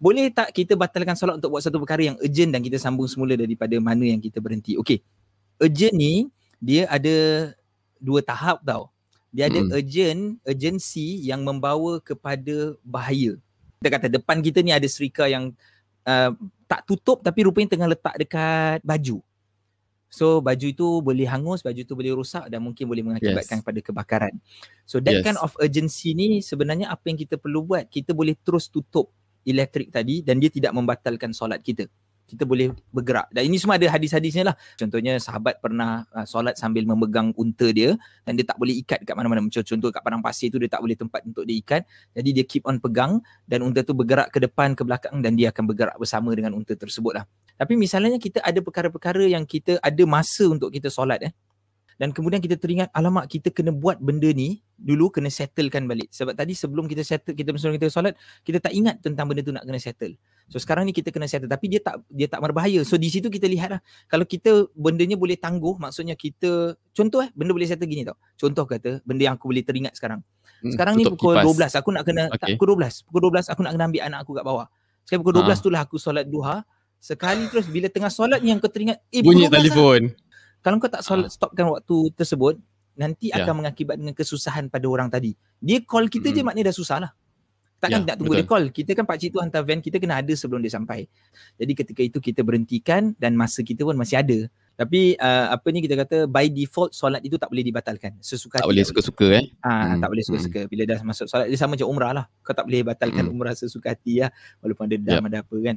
boleh tak kita batalkan solat untuk buat satu perkara yang urgent dan kita sambung semula daripada mana yang kita berhenti. Okey. Urgent ni dia ada dua tahap tau. Dia ada hmm. urgent, urgency yang membawa kepada bahaya. Kita kata depan kita ni ada serika yang uh, tak tutup tapi rupanya tengah letak dekat baju. So baju itu boleh hangus, baju itu boleh rosak dan mungkin boleh mengakibatkan yes. pada kebakaran. So that yes. kind of urgency ni sebenarnya apa yang kita perlu buat? Kita boleh terus tutup elektrik tadi dan dia tidak membatalkan solat kita kita boleh bergerak. Dan ini semua ada hadis-hadisnya lah. Contohnya sahabat pernah uh, solat sambil memegang unta dia dan dia tak boleh ikat kat mana-mana. Macam contoh kat padang pasir tu dia tak boleh tempat untuk dia ikat. Jadi dia keep on pegang dan unta tu bergerak ke depan, ke belakang dan dia akan bergerak bersama dengan unta tersebut lah. Tapi misalnya kita ada perkara-perkara yang kita ada masa untuk kita solat eh dan kemudian kita teringat alamak kita kena buat benda ni dulu kena settlekan balik sebab tadi sebelum kita settle kita sebelum kita solat kita tak ingat tentang benda tu nak kena settle so sekarang ni kita kena settle tapi dia tak dia tak berbahaya so di situ kita lihatlah kalau kita benda bendanya boleh tangguh maksudnya kita contoh eh benda boleh settle gini tau contoh kata benda yang aku boleh teringat sekarang hmm, sekarang hmm, ni pukul kipas. 12 aku nak kena okay. tak, pukul 12 pukul 12 aku nak kena ambil anak aku kat bawah sekarang pukul ha. 12 ah. tu lah aku solat duha Sekali terus bila tengah solat ni yang kau teringat eh, Bunyi lah. telefon kalau kau tak sol- uh. stopkan waktu tersebut nanti yeah. akan mengakibatkan kesusahan pada orang tadi dia call kita mm-hmm. je hmm. maknanya dah susah lah takkan yeah, nak tunggu betul. dia call kita kan pakcik tu hantar van kita kena ada sebelum dia sampai jadi ketika itu kita berhentikan dan masa kita pun masih ada tapi uh, apa ni kita kata by default solat itu tak boleh dibatalkan sesuka tak, tak boleh suka-suka eh ha, hmm. tak boleh suka-suka hmm. bila dah masuk solat dia sama macam umrah lah kau tak boleh batalkan hmm. umrah sesuka hati lah walaupun ada dam yep. Ya. ada apa kan